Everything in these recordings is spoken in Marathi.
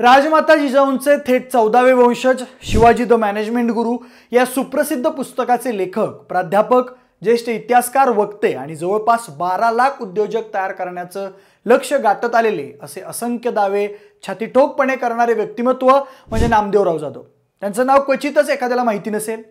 राजमाता जिजाऊंचे थेट चौदावे वंशज शिवाजी द मॅनेजमेंट गुरु या सुप्रसिद्ध पुस्तकाचे लेखक प्राध्यापक ज्येष्ठ इतिहासकार वक्ते आणि जवळपास बारा लाख उद्योजक तयार करण्याचं लक्ष गाठत आलेले असे असंख्य दावे छातीठोकपणे करणारे व्यक्तिमत्व म्हणजे नामदेवराव जाधव त्यांचं नाव क्वचितच एखाद्याला माहिती नसेल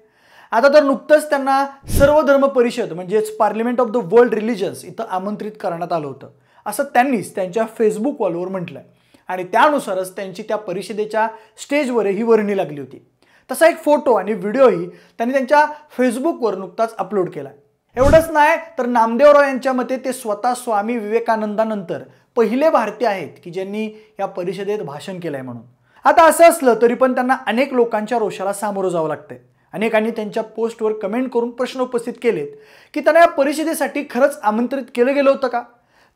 आता तर नुकतंच त्यांना सर्व धर्म परिषद म्हणजेच parliament of the world religions इथं आमंत्रित करण्यात आलं होतं असं त्यांनीच त्यांच्या फेसबुक वॉलवर म्हटलं आहे आणि त्यानुसारच त्यांची त्या परिषदेच्या स्टेजवर ही वर्णी लागली होती तसा एक फोटो आणि व्हिडिओही त्यांनी त्यांच्या फेसबुकवर नुकताच अपलोड केला एवढंच नाही तर नामदेवराव यांच्या मते ते स्वतः स्वामी विवेकानंदानंतर पहिले भारतीय आहेत की ज्यांनी या परिषदेत भाषण केलं आहे म्हणून आता असं असलं तरी पण त्यांना अनेक लोकांच्या रोषाला सामोरं जावं लागतंय अनेकांनी त्यांच्या पोस्टवर कमेंट करून प्रश्न उपस्थित केलेत की त्यांना या परिषदेसाठी खरंच आमंत्रित केलं गेलं होतं का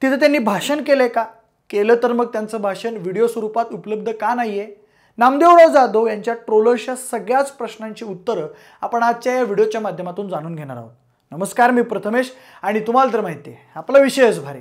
तिथं त्यांनी भाषण केलं आहे का केलं तर मग त्यांचं भाषण व्हिडिओ स्वरूपात उपलब्ध का नाही आहे नामदेवराव जाधव यांच्या ट्रोलर्सच्या सगळ्याच प्रश्नांची उत्तरं आपण आजच्या या व्हिडिओच्या माध्यमातून जाणून घेणार आहोत नमस्कार मी प्रथमेश आणि तुम्हाला तर माहिती आहे आपला विषयच भारी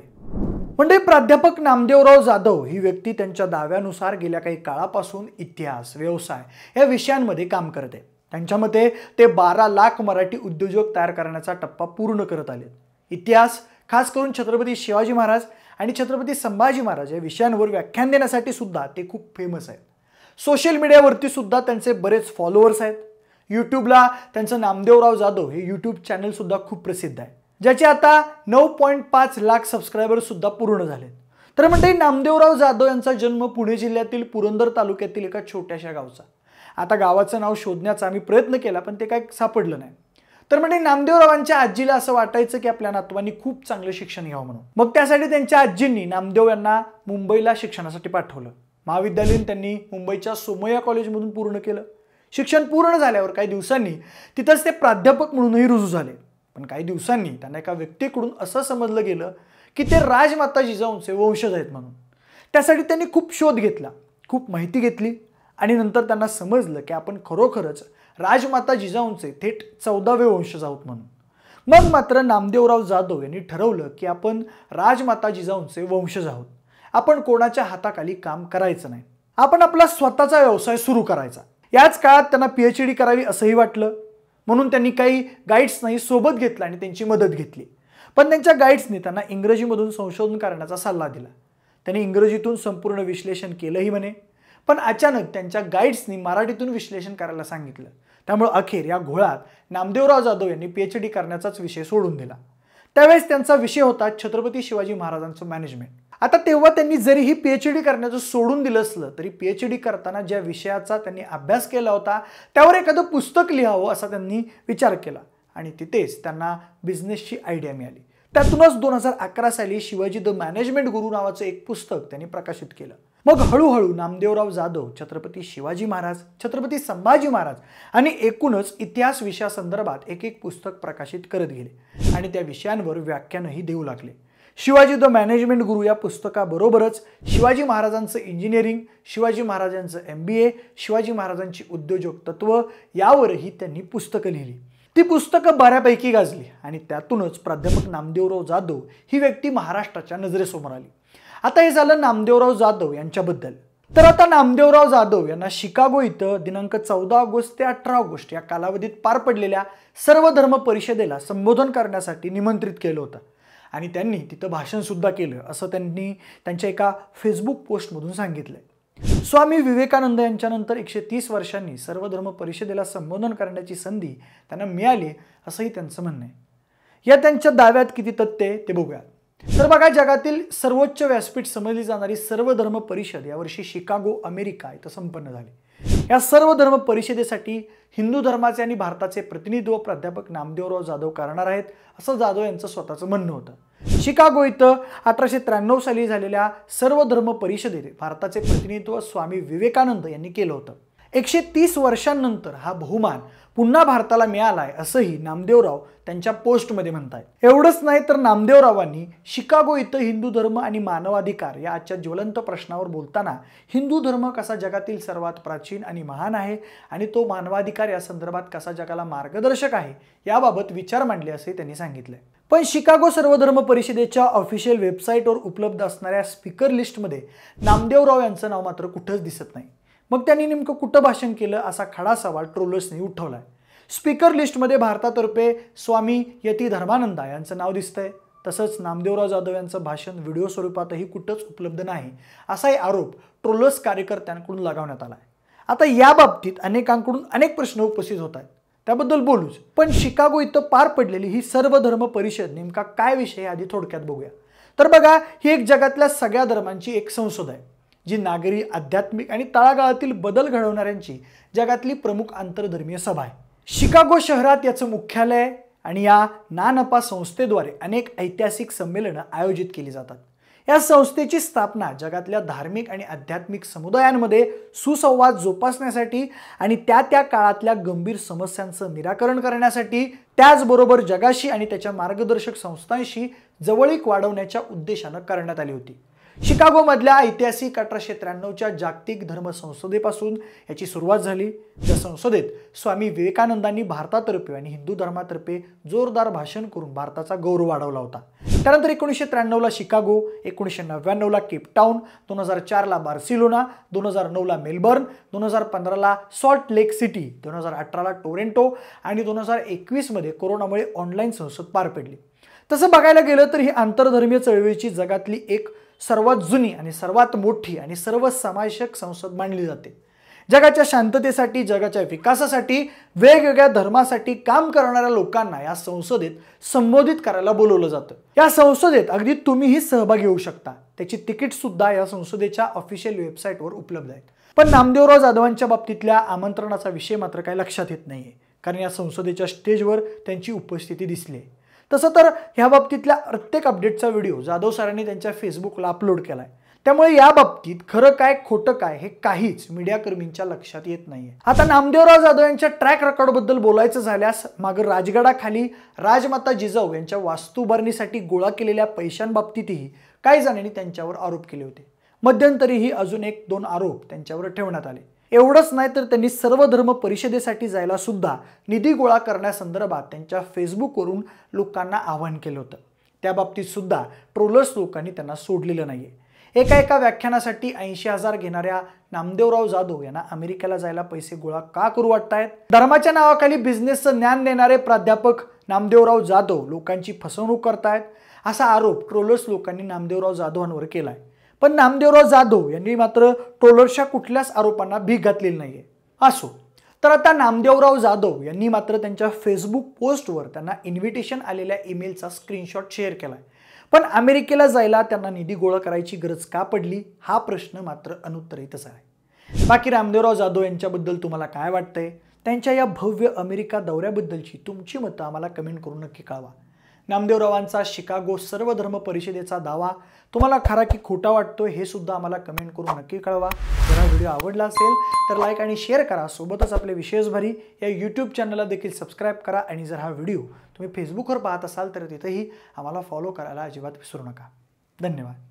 म्हणजे प्राध्यापक नामदेवराव जाधव ही व्यक्ती त्यांच्या दाव्यानुसार गेल्या काही काळापासून इतिहास व्यवसाय या विषयांमध्ये काम करते त्यांच्या मते ते बारा लाख मराठी उद्योजक तयार करण्याचा टप्पा पूर्ण करत आले इतिहास खास करून छत्रपती शिवाजी महाराज आणि छत्रपती संभाजी महाराज या विषयांवर व्याख्यान देण्यासाठी सुद्धा ते खूप फेमस आहेत सोशल मीडियावरती सुद्धा त्यांचे बरेच फॉलोअर्स आहेत यूट्यूबला त्यांचं नामदेवराव जाधव हे यूट्यूब चॅनलसुद्धा खूप प्रसिद्ध आहे ज्याचे आता नऊ पॉईंट पाच लाख सबस्क्रायबरसुद्धा पूर्ण झालेत तर म्हणजे नामदेवराव जाधव यांचा जन्म पुणे जिल्ह्यातील पुरंदर तालुक्यातील एका छोट्याशा गावचा आता गावाचं नाव शोधण्याचा आम्ही प्रयत्न केला पण ते काय सापडलं नाही तर म्हणजे नामदेवरावांच्या आजीला असं वाटायचं की आपल्या नातवांनी खूप चांगलं शिक्षण घ्यावं म्हणून मग त्यासाठी त्यांच्या आजींनी नामदेव यांना मुंबईला शिक्षणासाठी पाठवलं महाविद्यालयीन त्यांनी मुंबईच्या सोमय्या कॉलेजमधून पूर्ण केलं शिक्षण पूर्ण झाल्यावर काही दिवसांनी तिथंच ते प्राध्यापक म्हणूनही रुजू झाले पण काही दिवसांनी त्यांना एका व्यक्तीकडून असं समजलं गेलं की ते राजमाता जिजाऊंचे वंशज आहेत म्हणून त्यासाठी त्यांनी खूप शोध घेतला खूप माहिती घेतली आणि नंतर त्यांना समजलं की आपण खरोखरच राजमाता जिजाऊंचे थेट चौदावे आहोत म्हणून मग मात्र नामदेवराव जाधव यांनी ठरवलं की आपण राजमाता जिजाऊंचे वंशज आहोत आपण कोणाच्या हाताखाली काम करायचं नाही आपण आपला स्वतःचा व्यवसाय सुरू करायचा याच काळात त्यांना एच डी करावी असंही वाटलं म्हणून त्यांनी काही गाईड्स नाही सोबत घेतलं आणि त्यांची मदत घेतली पण त्यांच्या गाईड्सनी त्यांना इंग्रजीमधून संशोधन करण्याचा सल्ला दिला त्यांनी इंग्रजीतून संपूर्ण विश्लेषण केलंही म्हणे पण अचानक त्यांच्या गाईड्सनी मराठीतून विश्लेषण करायला सांगितलं त्यामुळे अखेर या घोळात नामदेवराव जाधव यांनी डी करण्याचाच विषय सोडून दिला त्यावेळेस त्यांचा विषय होता छत्रपती शिवाजी महाराजांचं मॅनेजमेंट आता तेव्हा त्यांनी जरी जरीही डी करण्याचं सोडून दिलं असलं तरी डी करताना ज्या विषयाचा त्यांनी अभ्यास केला होता त्यावर एखादं पुस्तक लिहावं असा त्यांनी विचार केला आणि तिथेच त्यांना बिझनेसची आयडिया मिळाली त्यातूनच दोन हजार अकरा साली शिवाजी द मॅनेजमेंट गुरु नावाचं एक पुस्तक त्यांनी प्रकाशित केलं मग हळूहळू नामदेवराव जाधव छत्रपती शिवाजी महाराज छत्रपती संभाजी महाराज आणि एकूणच इतिहास विषयासंदर्भात एक एक पुस्तक प्रकाशित करत गेले आणि त्या विषयांवर व्याख्यानही देऊ लागले शिवाजी द मॅनेजमेंट गुरु या पुस्तकाबरोबरच शिवाजी महाराजांचं इंजिनिअरिंग शिवाजी महाराजांचं एम बी ए शिवाजी महाराजांची उद्योजक तत्व यावरही त्यांनी पुस्तकं लिहिली ती पुस्तकं बऱ्यापैकी गाजली आणि त्यातूनच प्राध्यापक नामदेवराव जाधव ही व्यक्ती महाराष्ट्राच्या नजरेसमोर आली आता हे झालं नामदेवराव जाधव यांच्याबद्दल तर आता नामदेवराव जाधव यांना शिकागो इथं दिनांक चौदा ऑगस्ट ते अठरा ऑगस्ट या कालावधीत पार पडलेल्या सर्व धर्म परिषदेला संबोधन करण्यासाठी निमंत्रित केलं होतं आणि त्यांनी तिथं भाषणसुद्धा केलं असं त्यांनी त्यांच्या एका फेसबुक पोस्टमधून सांगितलं स्वामी विवेकानंद यांच्यानंतर एकशे तीस वर्षांनी सर्व धर्म परिषदेला संबोधन करण्याची संधी त्यांना मिळाली असंही त्यांचं म्हणणं आहे या त्यांच्या दाव्यात किती तथ्य ते बघूया तर बघा जगातील सर्वोच्च व्यासपीठ समजली जाणारी सर्व धर्म परिषद यावर्षी शिकागो अमेरिका इथं संपन्न झाली या सर्व धर्म परिषदेसाठी हिंदू धर्माचे आणि भारताचे प्रतिनिधित्व प्राध्यापक नामदेवराव जाधव करणार आहेत असं जाधव यांचं स्वतःचं म्हणणं होतं शिकागो इथं अठराशे त्र्याण्णव साली झालेल्या सर्व धर्म परिषदेत भारताचे प्रतिनिधित्व स्वामी विवेकानंद यांनी केलं होतं एकशे तीस वर्षांनंतर हा बहुमान पुन्हा भारताला मिळालाय असंही नामदेवराव त्यांच्या पोस्टमध्ये म्हणतायत एवढंच नाही तर नामदेवरावांनी शिकागो इथं हिंदू धर्म आणि मानवाधिकार या आजच्या ज्वलंत प्रश्नावर बोलताना हिंदू धर्म कसा जगातील सर्वात प्राचीन आणि महान आहे आणि तो मानवाधिकार या संदर्भात कसा जगाला मार्गदर्शक आहे याबाबत विचार मांडले असे त्यांनी सांगितलंय पण शिकागो सर्वधर्म परिषदेच्या ऑफिशियल वेबसाईटवर उपलब्ध असणाऱ्या स्पीकर लिस्टमध्ये नामदेवराव यांचं नाव मात्र कुठंच दिसत नाही मग त्यांनी नेमकं कुठं भाषण केलं असा खडा सवाल ट्रोलर्सने उठवला आहे स्पीकर लिस्टमध्ये भारतातर्फे स्वामी यती धर्मानंदा यांचं नाव दिसतंय तसंच नामदेवराव जाधव यांचं भाषण व्हिडिओ स्वरूपातही कुठंच उपलब्ध नाही असाही आरोप ट्रोलर्स कार्यकर्त्यांकडून लगावण्यात आला आहे आता याबाबतीत अनेकांकडून अनेक प्रश्न उपस्थित होत आहेत त्याबद्दल बोलूच पण शिकागो इथं पार पडलेली ही सर्व धर्म परिषद नेमका काय विषय आधी थोडक्यात बघूया तर बघा ही एक जगातल्या सगळ्या धर्मांची एक संसद आहे जी नागरी आध्यात्मिक आणि तळागाळातील बदल घडवणाऱ्यांची जगातली प्रमुख आंतरधर्मीय सभा आहे शिकागो शहरात याचं मुख्यालय आणि या नानपा संस्थेद्वारे अनेक ऐतिहासिक संमेलनं आयोजित केली जातात या संस्थेची स्थापना जगातल्या धार्मिक आणि आध्यात्मिक समुदायांमध्ये सुसंवाद जोपासण्यासाठी आणि त्या त्या काळातल्या गंभीर समस्यांचं निराकरण करण्यासाठी त्याचबरोबर जगाशी आणि त्याच्या मार्गदर्शक संस्थांशी जवळीक वाढवण्याच्या उद्देशानं करण्यात आली होती शिकागोमधल्या ऐतिहासिक अठराशे त्र्याण्णवच्या जागतिक धर्म संसदेपासून याची सुरुवात झाली त्या संसदेत स्वामी विवेकानंदांनी भारतातर्फे आणि हिंदू धर्मातर्फे जोरदार भाषण करून भारताचा गौरव वाढवला होता त्यानंतर एकोणीसशे त्र्याण्णवला शिकागो एकोणीसशे नव्याण्णवला केपटाऊन दोन हजार चारला बार्सिलोना दोन हजार नऊला मेलबर्न दोन हजार पंधराला सॉल्ट लेक सिटी दोन हजार अठराला टोरेंटो आणि दोन हजार एकवीसमध्ये कोरोनामुळे ऑनलाईन संसद पार पडली तसं बघायला गेलं तर ही आंतरधर्मीय चळवळीची जगातली एक सर्वात जुनी आणि सर्वात मोठी आणि सर्व समावेशक संसद मानली जाते जगाच्या शांततेसाठी जगाच्या विकासासाठी वेगवेगळ्या धर्मासाठी काम करणाऱ्या लोकांना या संसदेत संबोधित करायला बोलवलं जातं या संसदेत अगदी तुम्हीही सहभागी होऊ शकता त्याची तिकीट सुद्धा या संसदेच्या ऑफिशियल वेबसाईटवर उपलब्ध आहेत पण नामदेवराव जाधवांच्या बाबतीतल्या आमंत्रणाचा विषय मात्र काही लक्षात येत नाहीये कारण या संसदेच्या स्टेजवर त्यांची उपस्थिती दिसली तसं तर ह्या बाबतीतल्या प्रत्येक अपडेटचा व्हिडिओ जाधव सरांनी त्यांच्या फेसबुकला अपलोड केला आहे त्यामुळे या बाबतीत खरं काय खोटं काय हे काहीच मीडियाकर्मींच्या लक्षात येत नाहीये आता नामदेवराव जाधव यांच्या ट्रॅक रेकॉर्डबद्दल बोलायचं झाल्यास माग राजगडाखाली राजमाता जिजाऊ यांच्या उभारणीसाठी गोळा केलेल्या पैशांबाबतीतही काही जणांनी त्यांच्यावर आरोप केले होते मध्यंतरीही अजून एक दोन आरोप त्यांच्यावर ठेवण्यात आले एवढंच नाही तर त्यांनी सर्व धर्म परिषदेसाठी जायला सुद्धा निधी गोळा करण्यासंदर्भात त्यांच्या फेसबुकवरून लोकांना आवाहन केलं होतं त्या बाबतीत सुद्धा ट्रोलर्स लोकांनी त्यांना सोडलेलं नाहीये एका एका व्याख्यानासाठी ऐंशी हजार घेणाऱ्या नामदेवराव जाधव यांना अमेरिकेला जायला पैसे गोळा का करू वाटतायत धर्माच्या नावाखाली बिझनेसचं ज्ञान देणारे प्राध्यापक नामदेवराव जाधव लोकांची फसवणूक करतायत असा आरोप ट्रोलर्स लोकांनी नामदेवराव जाधवांवर केलाय पण नामदेवराव जाधव यांनी मात्र ट्रोलर्सच्या कुठल्याच आरोपांना भीक घातलेली नाहीये असो तर आता नामदेवराव जाधव यांनी मात्र त्यांच्या फेसबुक पोस्टवर त्यांना इन्व्हिटेशन आलेल्या ईमेलचा स्क्रीनशॉट शेअर केलाय पण अमेरिकेला जायला त्यांना निधी गोळा करायची गरज का पडली हा प्रश्न मात्र अनुत्तरितच आहे बाकी रामदेवराव जाधव यांच्याबद्दल तुम्हाला काय वाटतंय त्यांच्या या भव्य अमेरिका दौऱ्याबद्दलची तुमची मतं आम्हाला कमेंट करून नक्की कळवा नामदेवरावांचा शिकागो सर्व धर्म परिषदेचा दावा तुम्हाला खरा की खोटा वाटतो हे सुद्धा आम्हाला कमेंट करून नक्की कळवा जर हा व्हिडिओ आवडला असेल तर लाईक आणि शेअर करा सोबतच आपले विशेषभरी या यूट्यूब चॅनलला देखील सबस्क्राईब करा आणि जर हा व्हिडिओ तुम्ही फेसबुकवर पाहत असाल तर तिथेही आम्हाला फॉलो करायला अजिबात विसरू नका धन्यवाद